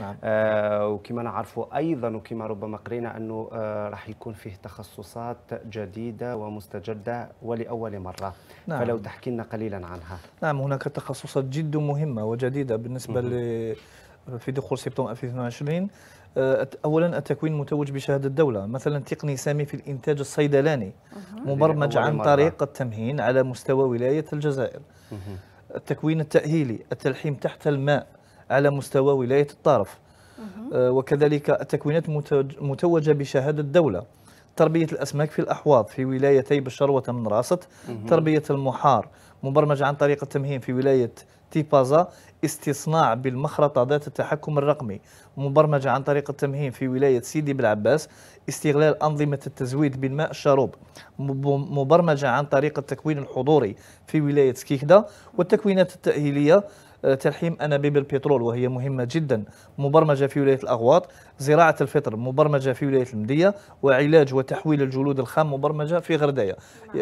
نعم. آه وكما نعرفوا ايضا وكما ربما قرينا انه آه راح يكون فيه تخصصات جديده ومستجده ولاول مره نعم. فلو تحكي لنا قليلا عنها نعم هناك تخصصات جد مهمه وجديده بالنسبه ل في دخول سبتمبر 2022 آه، اولا التكوين متوج بشهاده الدوله مثلا تقني سامي في الانتاج الصيدلاني مبرمج عن طريق التمهين على مستوى ولايه الجزائر التكوين التاهيلي التلحيم تحت الماء على مستوى ولاية الطرف آه، وكذلك التكوينات متوجة بشهادة الدولة تربية الأسماك في الأحواض في ولايتي بشروة من راست تربية المحار مبرمج عن طريق التمهين في ولاية تيبازا استصناع بالمخرطة ذات التحكم الرقمي مبرمج عن طريق التمهين في ولاية سيدي بالعباس استغلال أنظمة التزويد بالماء الشروب مبرمجة عن طريق التكوين الحضوري في ولاية سكيكدا والتكوينات التأهيلية ترحيم أنابيب البترول وهي مهمة جدا مبرمجة في ولاية الأغواط زراعة الفطر مبرمجة في ولاية المدية وعلاج وتحويل الجلود الخام مبرمجة في غرداية ناكد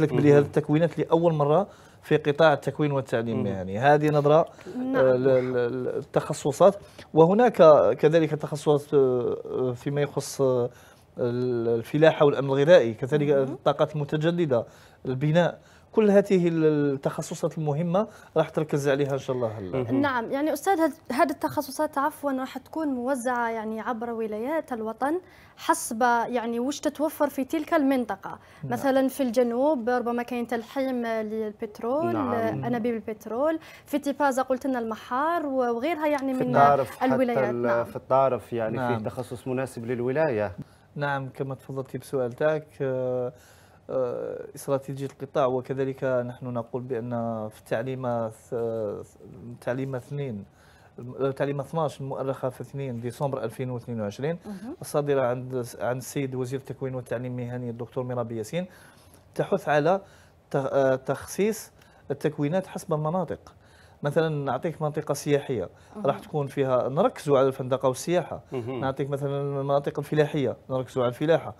آه، لك بلي هذه التكوينات لأول مرة في قطاع التكوين والتعليم المهني يعني هذه نظرة آه، نعم. للتخصصات وهناك كذلك تخصصات آه، فيما يخص الفلاحة والأمن الغذائي كذلك الطاقات المتجددة البناء كل هذه التخصصات المهمه راح تركز عليها ان شاء الله هلا نعم يعني استاذ هذه التخصصات عفوا راح تكون موزعه يعني عبر ولايات الوطن حسب يعني وش تتوفر في تلك المنطقه نعم. مثلا في الجنوب ربما كاين تلحيم للبترول نعم. انابيب البترول في تيبازا قلت لنا المحار وغيرها يعني من الولايات نعم. في الطارف يعني نعم. في تخصص مناسب للولايه نعم كما تفضلتي بسؤال تاعك آه، آه، استراتيجيه القطاع وكذلك نحن نقول بان في التعليم التعليم اثنين تعليم 12 المؤرخه في 2 ديسمبر 2022 الصادره عند عن السيد وزير التكوين والتعليم المهني الدكتور ميراب ياسين تحث على آه، تخصيص التكوينات حسب المناطق مثلا نعطيك منطقه سياحيه راح تكون فيها نركزوا على الفندقه والسياحه نعطيك مثلا المناطق الفلاحيه نركزوا على الفلاحه